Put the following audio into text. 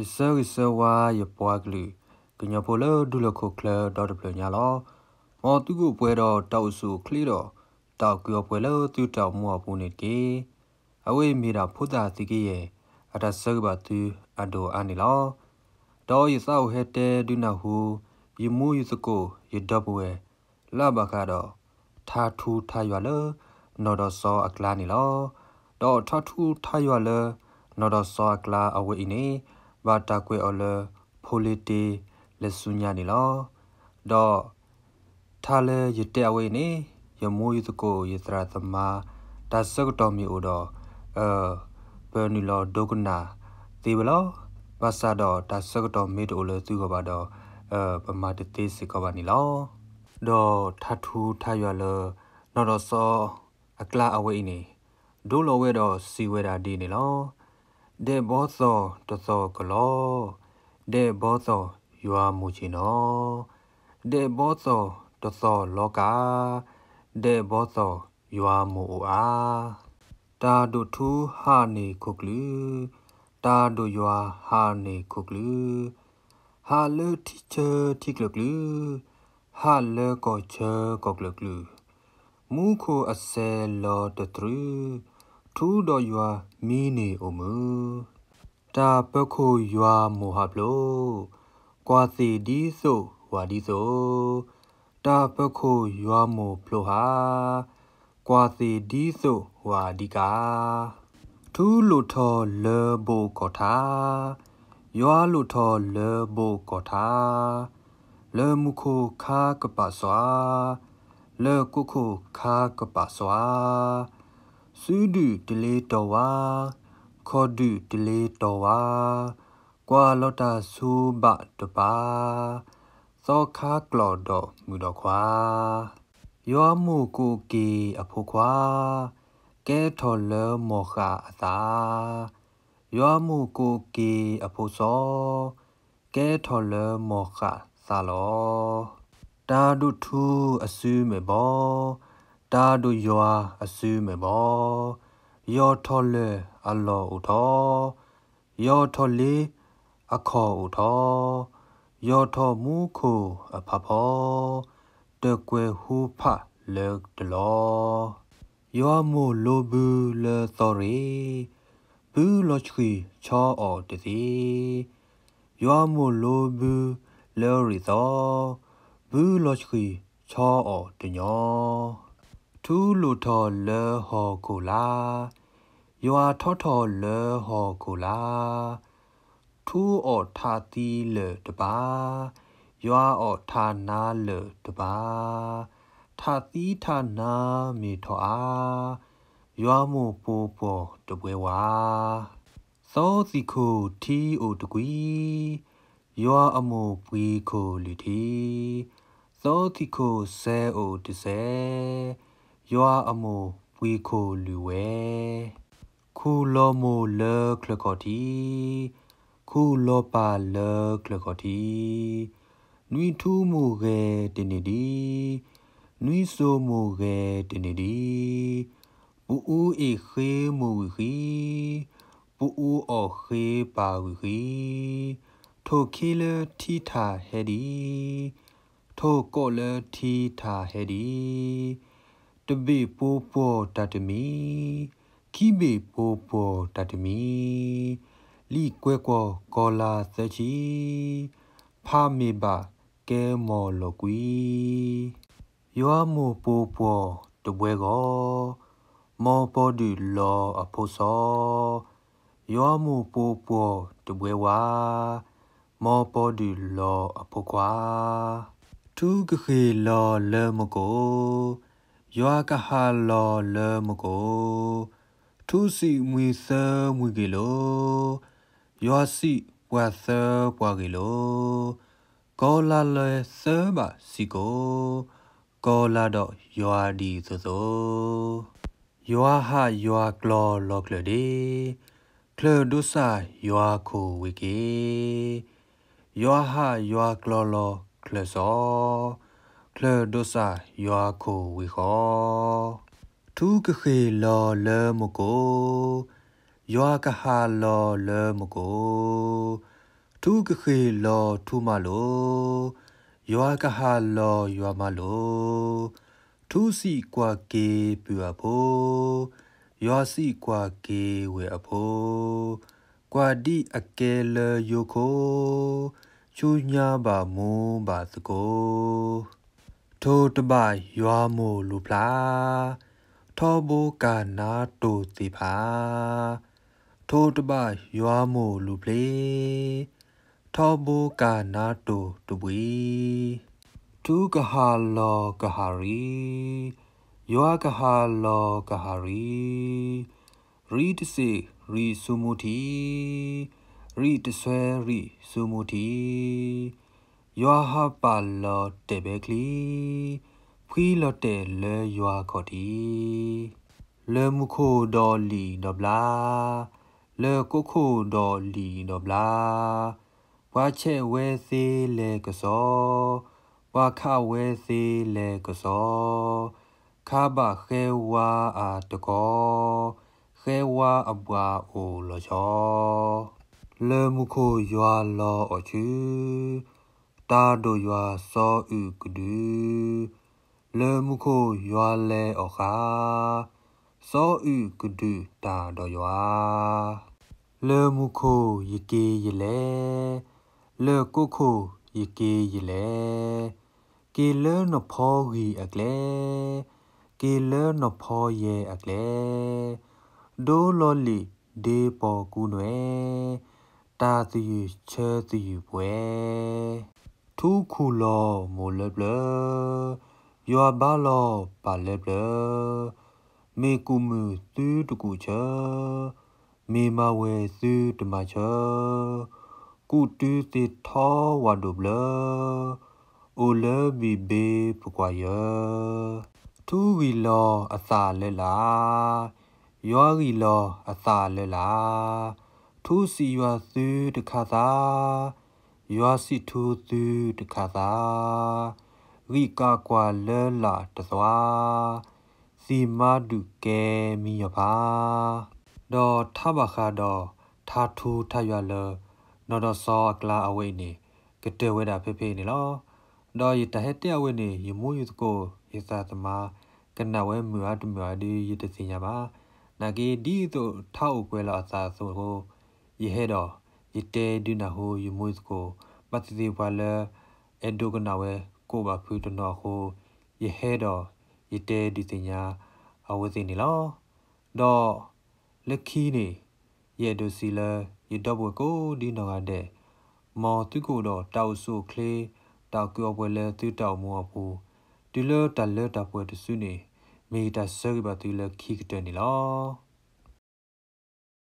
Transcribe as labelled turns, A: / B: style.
A: ရီဆာရီဆာဝါယပွားကလူကညပိုလဒူလခိုကလဒေါ်တပလညာလောမော်သူကိုပွဲတော့တောက်ဆူကလီတော့တောက်ကျော်ပွဲလို့သူတောက်မှုအပူနေကေအဝိမီတာဖုတာစီကရဲ့အတဆကဘသူအဒိုအနီလောတော့ရစောက်ဟက်တဲဒုနဟူယမူယစကိုယဒဘဝဲလာဘကတော့ထာထူထာရွာလေနော်ဒဆောအကလာနီလောတော့ထာထူထာရွာလေနော်ဒဆောအကလာအဝိနေဘာတာကွေအော်လဖိုလီတီလက်ဆုညာနီလောဒေါ်ထားလေရတဲ့အဝေးနေယမိုးယူတကိုယသရသမာဒါစကတော်မီအိုတော့အဘယ်နီလောဒုကနာဒီဘလောဘာသာတော့ဒါစကတော်မီတို့လို့သူကပါတော့အပမာတသိစကပါနီလောဒေါ်ထထူထရွာလနော်တော့စောအကလာအဝေးနေဒိုလိုဝဲတော့စီဝဲတာဒီနေလောဒေဘောသောတသောကလောဒေဘောသောယွာမူချီနောဒေဘောသောတသောလောကာဒေဘောသောယွာမူအာတာဒုထူဟာနေခုကလူတာဒုယွာဟာနေခုကလူဟာလေတီချာတီကလကလူဟာလေကိုချာကိုကလကလူမူခိုအစဲလောတထူထူတော်ယွာမီနေအမူတာပခုယွာမိုဟာပလိုကွာစီဒီဆိုဝါဒီဆိုတာပခုယွာမိုပလိုဟာကွာစီဒီဆိုဝါဒီကာထူလူထော်လေဘိုကောထာယွာလူထော်လေဘိုကောထာလေမှုခိုခါကပါစွာလေကုခိုခါကပါစွာစူးဒူဒလေးတော်ဝါခေါ်ဒူဒလေးတော်ဝါကွာလော်တာဆူဘတပါသောခါကလော်တော်မူတော်ခွာယောမှုကိုကီအဖို့ခွာကဲထော်လဲမောခာအသာယောမှုကိုကီအဖို့စောကဲထော်လဲမောခာသာလောတာဒုထူအစူးမေဘောတာဒူယွာအဆူးမေဘောယောထောလေအလောဥထောယောထောလီအခောဥထောယောထောမူခုအဖဖောတကွယ်ဟူဖလေတလောယောမူလိုဘူးလေသောရီဘူးလောချွီချောအော်တစီယောမူလိုဘူးလေရီသောဘူးလောချွီချောအော်တညောထူးလူထော်လဲဟော်ကိုလာရွာထော့ထော်လဲဟော်ကိုလာထူးအော်ထာတီလဲတပါရွာအော်ထာနာလဲတပါထာတီထာနာမေထော်အားရွာမှုပိုးပေါ်တပွဲဝါသောစီခိုထီအိုတကွီရွာအမှုပွီးခိုလီတီသောတိခိုဆဲအိုတဆဲရွာအမိုဝီခိုလူဝဲခူလောမိုလခလခေါတီခူလောပါလခလခေါတီနွီထူးမိုကဲတင်နေဒီနွီဆိုမိုကဲတင်နေဒီပူဦးအေခေမိုဝီခီပူဦးအော်ခေပါဝီခီထိုခီလတီတာဟဲဒီထိုကိုလတီတာဟဲဒီတဘေပိုးပေါ်တတမီခိဘေပိုးပေါ်တတမီလီကွဲကောကောလာသချီဖာမေဘကဲမော်လကွီယောမူပိုးပေါ်တပွဲကောမောပေါ်ဒူလောအဖို့စောယောမူပိုးပေါ်တပွဲဝါမောပေါ်ဒူလောအဖို့ကွာသူကခေလောလဲမကိုယောကဟာလောလမကိုသူစီမွေဆမွေကလောယောစီဝါဆပွားကလောကောလာလဲဆဘစီကိုကောလာတော့ယောဒီဆိုဆိုယောဟာယောကလောလောကလဒီကလဒုဆာယောခိုဝီကေယောဟာယောကလောလောကလဆောလဒိုဆာယွာခိုဝီခောသူကခေလောလေမကိုယွာကဟာလောလေမကိုသူကခေလောသူမလိုယွာကဟာလောယွာမလိုသူစီကွာကေပြွာဖို့ယွာစီကွာကေဝေအဖို့ကွာဒီအကဲလယိုခိုချူညာဘာမူဘာစကိုထိုတပရွာမို့လူဖလားထောဘူကနာတူတိဖာထိုတပရွာမို့လူဖလေထောဘူကနာတူတူဝီသူကဟာလောကဟာရီယောကဟာလောကဟာရီရီတစီရီဆူမူတီရီတဆွဲရီဆူမူတီယွာဟာပါလောတေဘကလီဖီလောတေလေယွာခေါတီလေမှုခိုဒေါ်လီဒေါ်ဘလာလေကိုခိုဒေါ်လီဒေါ်ဘလာဘွာချဲဝဲသေးလေကစောဘွာခဝဲသေးလေကစောခါဘခဲဝါအာတကောခဲဝါအပွားအိုလောချောလေမှုခိုယွာလောအချူတာဒိုယွာဆောဥကဒူလေမှုခိုယွာလေအခါဆောဥကဒူတာဒိုယွာလေမှုခိုယကေယလေလေကုခိုယကေယလေကေလေနဖောဂီအကလေကေလေနဖောယေအကလေဒိုလောလီဒေပေါ်ကူနွယ်တာသီချဲသီပွဲထူခုလောမိုလဘလယောဘလောပါလဘလမေကုမူသူတကူချမေမဝဲသူတမချကုတူးတိထောဝါဒုဘလအိုလဘီဘေပကွာယထူဝီလောအသာလဲလာယောဂီလောအသာလဲလာထူစီယောသူတခါသာရွာစီထူသူတခါသာရိကာကွာလဲလာတစွာစီမာဒုကဲမီယပါဒေါ်ထဘခါဒေါ်ထာထူထရွာလနော်ဒစောကလာအဝိနေကတဲဝဲတာဖေဖေနေလောဒေါ်ရတဟက်တအဝိနေယမိုးယုတကိုယသသမာကနဝဲမြွာတမြွာဒီရတစင်ရပါနာကေဒီတို့ထောက်ကွဲလာအသာဆိုကိုယဟဲတော့ယတဲဒိနာဟိုယမွိစကိုမတ်တိဝါလအဒိုကနာဝဲကိုဘာဖူတနော်ဟိုယဟဲတော့ယတဲဒီစညာအဝစီနေလောတော့လက်ခီနေရဲ့ဒိုစီလာယတော့ဘကိုဒီနော်ကတဲ့မော်သူကိုတော့တောက်ဆုခလေတောက်ကျော်ပွဲလဲသူတောက်မောဘူးဒီလတလတပွဲတဆုနေမေတာဆဲဘတူလခိကတနေလော